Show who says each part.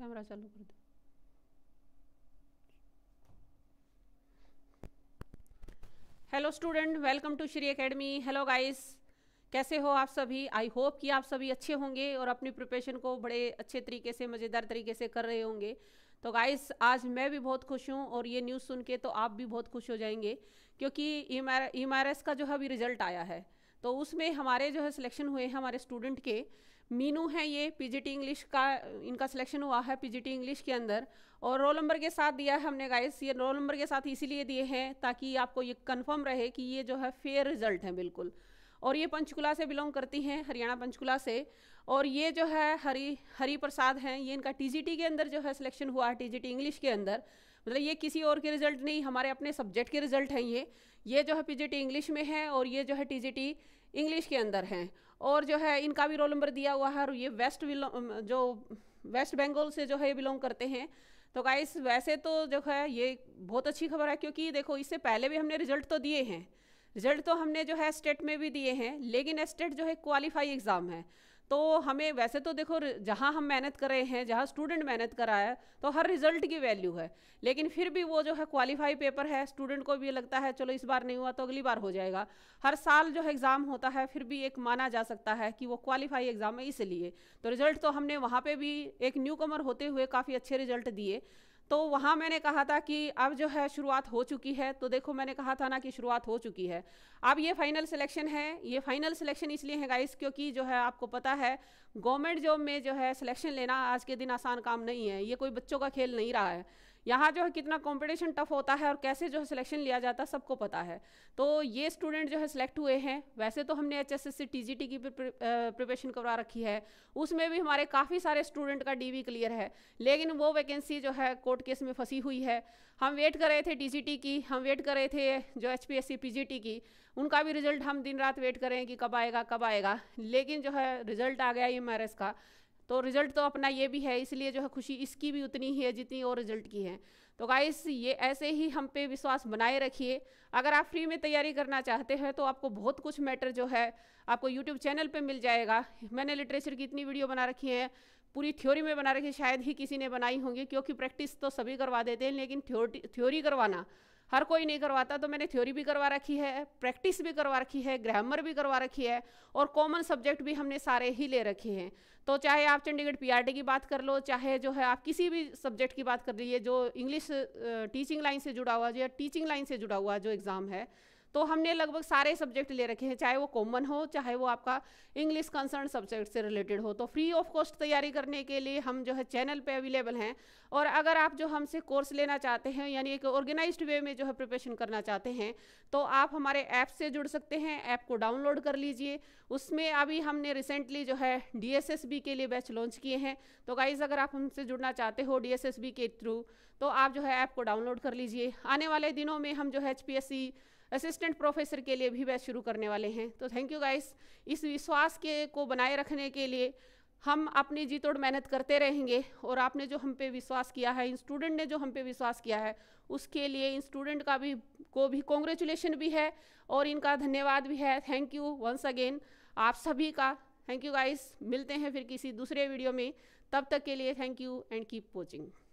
Speaker 1: camera चालू कर दो hello student welcome to Shri academy hello guys कैसे हो आप सभी आई होप कि आप सभी अच्छे होंगे और अपनी प्रिपरेशन को बड़े अच्छे तरीके से मज़ेदार तरीके से कर रहे होंगे तो गाइस आज मैं भी बहुत खुश हूँ और ये न्यूज़ सुन के तो आप भी बहुत खुश हो जाएंगे क्योंकि ई का जो है अभी रिजल्ट आया है तो उसमें हमारे जो है सिलेक्शन हुए हैं हमारे स्टूडेंट के मीनू है ये पीजीटी इंग्लिश का इनका सिलेक्शन हुआ है पीजीटी इंग्लिश के अंदर और रोल नंबर के साथ दिया है हमने गाइस ये रोल नंबर के साथ इसीलिए दिए हैं ताकि आपको ये कंफर्म रहे कि ये जो है फेयर रिजल्ट है बिल्कुल और ये पंचकुला से बिलोंग करती हैं हरियाणा पंचकुला से और ये जो है हरी हरी प्रसाद हैं ये इनका टीजीटी के अंदर जो है सिलेक्शन हुआ है टीजीटी इंग्लिश के अंदर मतलब ये किसी और के रिजल्ट नहीं हमारे अपने सब्जेक्ट के रिजल्ट हैं ये ये जो है पीजीटी इंग्लिश में है और ये जो है टीजीटी इंग्लिश के अंदर हैं और जो है इनका भी रोल नंबर दिया हुआ है और ये वेस्ट जो वेस्ट बंगाल से जो है ये बिलोंग करते हैं तो गाइस वैसे तो जो है ये बहुत अच्छी खबर है क्योंकि देखो इससे पहले भी हमने रिजल्ट तो दिए हैं रिजल्ट तो हमने जो है स्टेट में भी दिए हैं लेकिन स्टेट जो है क्वालिफाई एग्ज़ाम है तो हमें वैसे तो देखो जहाँ हम मेहनत कर रहे हैं जहाँ स्टूडेंट मेहनत कर रहा है तो हर रिजल्ट की वैल्यू है लेकिन फिर भी वो जो है क्वालिफाई पेपर है स्टूडेंट को भी लगता है चलो इस बार नहीं हुआ तो अगली बार हो जाएगा हर साल जो है एग्ज़ाम होता है फिर भी एक माना जा सकता है कि वो क्वालिफाई एग्ज़ाम है इसलिए तो रिजल्ट तो हमने वहाँ पर भी एक न्यू कमर होते हुए काफ़ी अच्छे रिजल्ट दिए तो वहाँ मैंने कहा था कि अब जो है शुरुआत हो चुकी है तो देखो मैंने कहा था ना कि शुरुआत हो चुकी है अब ये फाइनल सिलेक्शन है ये फाइनल सिलेक्शन इसलिए है गाइस क्योंकि जो है आपको पता है गवर्नमेंट जॉब में जो है सिलेक्शन लेना आज के दिन आसान काम नहीं है ये कोई बच्चों का खेल नहीं रहा है यहाँ जो है कितना कंपटीशन टफ होता है और कैसे जो है सिलेक्शन लिया जाता है सबको पता है तो ये स्टूडेंट जो है सिलेक्ट हुए हैं वैसे तो हमने H S S C T G T की प्रिपरेशन करवा रखी है उसमें भी हमारे काफ़ी सारे स्टूडेंट का डी वी क्लियर है लेकिन वो वैकेंसी जो है कोर्ट केस में फंसी हुई है हम वेट कर रहे थे टी जी टी की हम वेट कर रहे थे जो H P S C P G T की उनका भी रिजल्ट हम दिन रात वेट कर रहे हैं कि कब आएगा कब आएगा लेकिन जो है रिजल्ट आ गया ई e एस का तो रिज़ल्ट तो अपना ये भी है इसलिए जो है खुशी इसकी भी उतनी ही है जितनी और रिज़ल्ट की है तो गाइस ये ऐसे ही हम पे विश्वास बनाए रखिए अगर आप फ्री में तैयारी करना चाहते हैं तो आपको बहुत कुछ मैटर जो है आपको यूट्यूब चैनल पर मिल जाएगा मैंने लिटरेचर की इतनी वीडियो बना रखी है पूरी थ्योरी में बना रखी शायद ही किसी ने बनाई होंगी क्योंकि प्रैक्टिस तो सभी करवा देते हैं लेकिन थ्योरी करवाना हर कोई नहीं करवाता तो मैंने थ्योरी भी करवा रखी है प्रैक्टिस भी करवा रखी है ग्रामर भी करवा रखी है और कॉमन सब्जेक्ट भी हमने सारे ही ले रखे हैं तो चाहे आप चंडीगढ़ पीआरटी की बात कर लो चाहे जो है आप किसी भी सब्जेक्ट की बात कर लीजिए जो इंग्लिश टीचिंग लाइन से जुड़ा हुआ जो या टीचिंग लाइन से जुड़ा हुआ जो एग्ज़ाम है तो हमने लगभग सारे सब्जेक्ट ले रखे हैं चाहे वो कॉमन हो चाहे वो आपका इंग्लिश कंसर्न सब्जेक्ट से रिलेटेड हो तो फ्री ऑफ कॉस्ट तैयारी करने के लिए हम जो है चैनल पे अवेलेबल हैं और अगर आप जो हमसे कोर्स लेना चाहते हैं यानी एक ऑर्गेनाइज वे में जो है प्रिपरेशन करना चाहते हैं तो आप हमारे ऐप से जुड़ सकते हैं ऐप को डाउनलोड कर लीजिए उसमें अभी हमने रिसेंटली जो है डी के लिए बैच लॉन्च किए हैं तो गाइज़ अगर आप हमसे जुड़ना चाहते हो डी के थ्रू तो आप जो है ऐप को डाउनलोड कर लीजिए आने वाले दिनों में हम जो है एच असिस्टेंट प्रोफेसर के लिए भी बैच शुरू करने वाले हैं तो थैंक यू गाइस इस विश्वास के को बनाए रखने के लिए हम अपनी जी तोड़ मेहनत करते रहेंगे और आपने जो हम पे विश्वास किया है इन स्टूडेंट ने जो हम पे विश्वास किया है उसके लिए इन स्टूडेंट का भी को भी कॉन्ग्रेचुलेशन भी है और इनका धन्यवाद भी है थैंक यू वंस अगेन आप सभी का थैंक यू गाइस मिलते हैं फिर किसी दूसरे वीडियो में तब तक के लिए thank you and keep watching